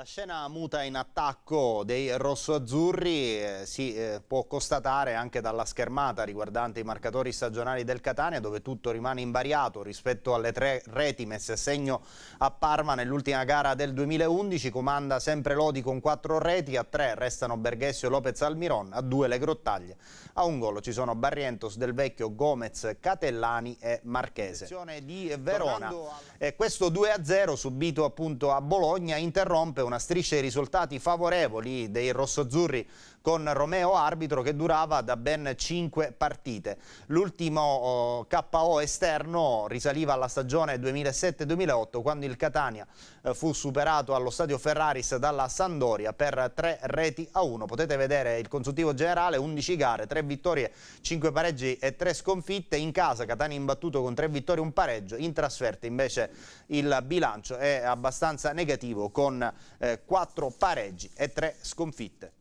La scena muta in attacco dei rossoazzurri eh, si eh, può constatare anche dalla schermata riguardante i marcatori stagionali del Catania dove tutto rimane invariato rispetto alle tre reti messe a segno a Parma nell'ultima gara del 2011. Comanda sempre Lodi con quattro reti, a tre restano Berghessio e Lopez Almiron, a due le grottaglie. A un gol ci sono Barrientos, Del Vecchio, Gomez, Catellani e Marchese. Di Verona. E eh, questo 2-0 subito appunto a Bologna interrompe un una striscia di risultati favorevoli dei rossozzurri con Romeo Arbitro che durava da ben 5 partite. L'ultimo oh, KO esterno risaliva alla stagione 2007-2008 quando il Catania eh, fu superato allo stadio Ferraris dalla Sandoria per 3 reti a 1. Potete vedere il consultivo generale, 11 gare, 3 vittorie, 5 pareggi e 3 sconfitte. In casa Catania imbattuto con 3 vittorie e un pareggio, in trasferta invece il bilancio è abbastanza negativo con eh, 4 pareggi e 3 sconfitte.